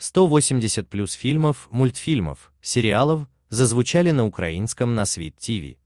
180 плюс фильмов, мультфильмов, сериалов зазвучали на украинском на Свит ТВ.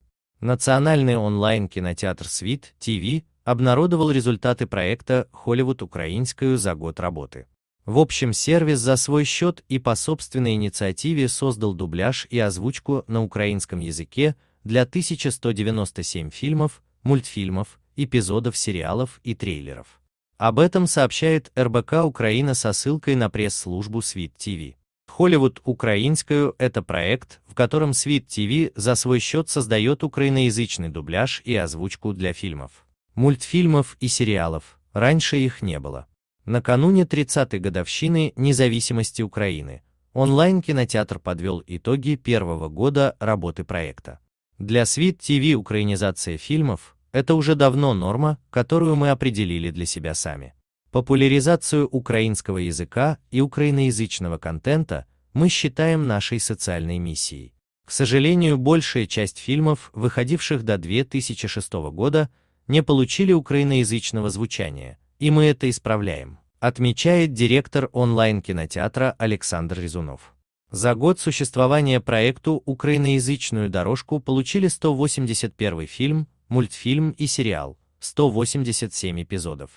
Национальный онлайн-кинотеатр Свит ТВ обнародовал результаты проекта «Холливуд Украинскую» за год работы. В общем, сервис за свой счет и по собственной инициативе создал дубляж и озвучку на украинском языке для 1197 фильмов, мультфильмов, эпизодов сериалов и трейлеров. Об этом сообщает РБК Украина со ссылкой на пресс-службу Свит ТВ. Холливуд украинскую – это проект, в котором Свит ТВ за свой счет создает украиноязычный дубляж и озвучку для фильмов, мультфильмов и сериалов, раньше их не было. Накануне 30-й годовщины независимости Украины онлайн-кинотеатр подвел итоги первого года работы проекта. Для Свит ТВ украинизация фильмов это уже давно норма, которую мы определили для себя сами. Популяризацию украинского языка и украиноязычного контента мы считаем нашей социальной миссией. К сожалению, большая часть фильмов, выходивших до 2006 года, не получили украиноязычного звучания, и мы это исправляем, отмечает директор онлайн-кинотеатра Александр Резунов. За год существования проекту украиноязычную дорожку получили 181 фильм, мультфильм и сериал, 187 эпизодов.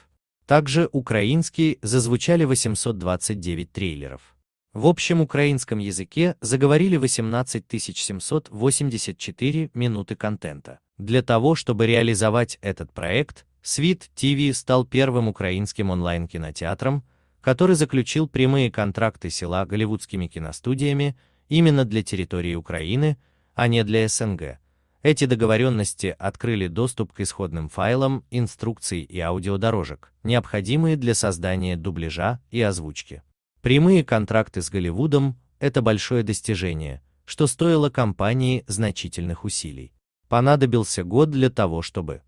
Также украинские зазвучали 829 трейлеров. В общем украинском языке заговорили 18 784 минуты контента. Для того, чтобы реализовать этот проект, Свит ТВ стал первым украинским онлайн-кинотеатром, который заключил прямые контракты села голливудскими киностудиями именно для территории Украины, а не для СНГ, эти договоренности открыли доступ к исходным файлам, инструкций и аудиодорожек, необходимые для создания дубляжа и озвучки. Прямые контракты с Голливудом – это большое достижение, что стоило компании значительных усилий. Понадобился год для того, чтобы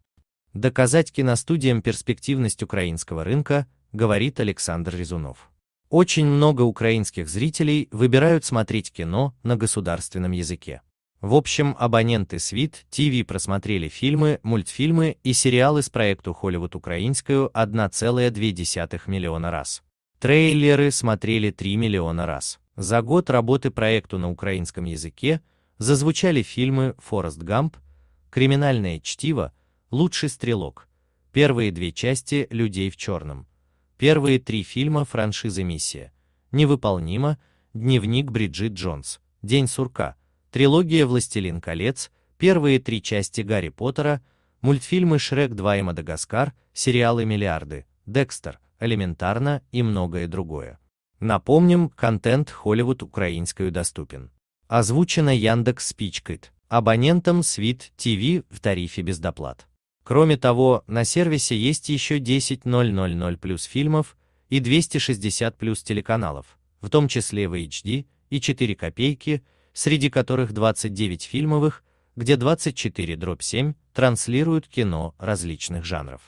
доказать киностудиям перспективность украинского рынка, говорит Александр Резунов. Очень много украинских зрителей выбирают смотреть кино на государственном языке. В общем, абоненты Свит ТВ просмотрели фильмы, мультфильмы и сериалы с проекту Холливуд украинскую 1,2 миллиона раз. Трейлеры смотрели 3 миллиона раз. За год работы проекту на украинском языке зазвучали фильмы «Форест Гамп», «Криминальное чтиво», «Лучший стрелок», первые две части «Людей в черном», первые три фильма франшизы «Миссия», «Невыполнимо», «Дневник Бриджит Джонс», «День сурка», трилогия «Властелин колец», первые три части «Гарри Поттера», мультфильмы «Шрек 2» и «Мадагаскар», сериалы «Миллиарды», «Декстер», «Элементарно» и многое другое. Напомним, контент Холливуд украинскую доступен. Озвучено Яндекс Спичкит, абонентам Свит ТВ в тарифе без доплат. Кроме того, на сервисе есть еще 10.000 плюс фильмов и 260 плюс телеканалов, в том числе в HD и 4 копейки – среди которых 29 фильмовых, где 24 дробь 7 транслируют кино различных жанров.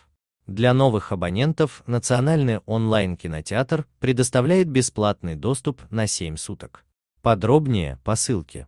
Для новых абонентов Национальный онлайн-кинотеатр предоставляет бесплатный доступ на 7 суток. Подробнее по ссылке.